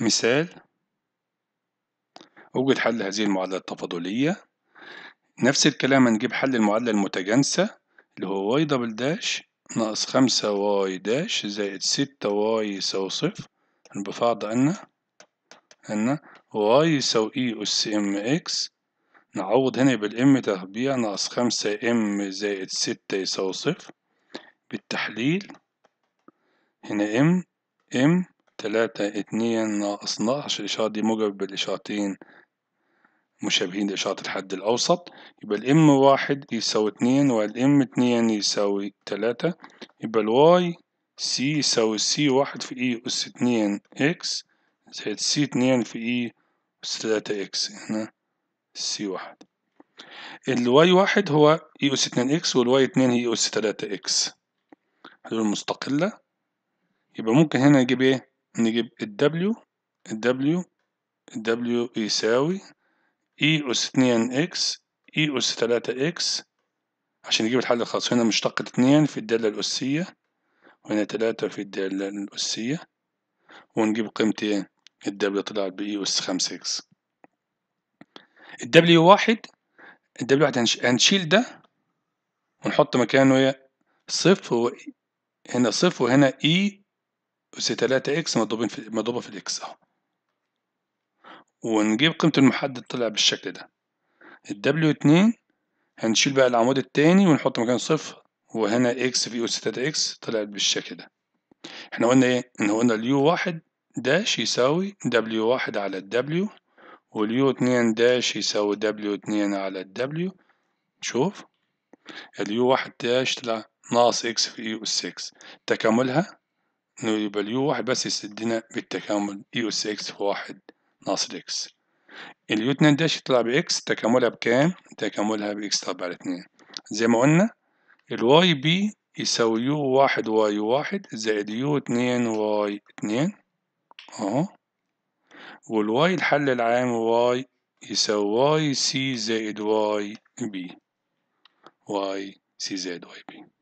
مثال أوجد حل هذه المعادلة التفاضلية نفس الكلام هنجيب حل المعادلة المتجانسة اللي هو y دبل داش ناقص خمسة واي داش زائد ستة واي يساوي صفر يعني بفرض أن أن واي يساوي إي أس إم إكس نعوض هنا بالإم تربيع ناقص خمسة إم زائد ستة يساوي صفر بالتحليل هنا إم إم تلاتة اتنين ناقص ناقص الإشارة دي موجب بالإشارتين مشابهين لإشارة الحد الأوسط يبقى الإم واحد يساوي اتنين والإم اتنين يساوي تلاتة يبقى الواي سي يساوي سي واحد في إي e أس اتنين إكس زائد سي اتنين في إي e أس تلاتة إكس هنا سي واحد الواي واحد هو إي e أس اتنين إكس والواي اتنين هي أس تلاتة إكس هدول مستقلة يبقى ممكن هنا نجيب إيه نجيب الدبليو الدبليو الدبليو يساوي اي اس 2 اكس اي اس 3 اكس عشان نجيب الحل الخاص هنا مشتقة اتنين في الدالة الأسية وهنا تلاتة في الدالة الأسية ونجيب قيمتين ايه الدبليو طلعت بإي e أس خمسة إكس الدبليو واحد الدبليو واحد هنشيل ده ونحط مكانه صفر هنا صفر وهنا إي أس تلاتة إكس مضروبين في مضروبة في الإكس أهو ونجيب قيمة المحدد طلع بالشكل ده الدبليو اتنين هنشيل بقى العمود التاني ونحط مكانه صفر وهنا إكس في أس تلاتة إكس طلعت بالشكل ده احنا قلنا إيه؟ إن قلنا اليو واحد داش يساوي دبليو واحد على الدبليو واليو اتنين داش يساوي دبليو اتنين على الدبليو شوف اليو واحد داش طلع ناقص اكس في يو اس اكس تكاملها انه يبقى اليو واحد بس يسدنا بالتكامل اي اس اكس في واحد ناصر اكس اليو اتنين داش يطلع باكس تكاملها بكام؟ تكاملها باكس طبعا على اتنين زي ما قلنا الواي بي يساوي يو واحد واي واحد زائد يو اتنين واي اتنين اهو والواي الحل العام واي يساوي واي سي زائد واي بي واي سي زائد واي بي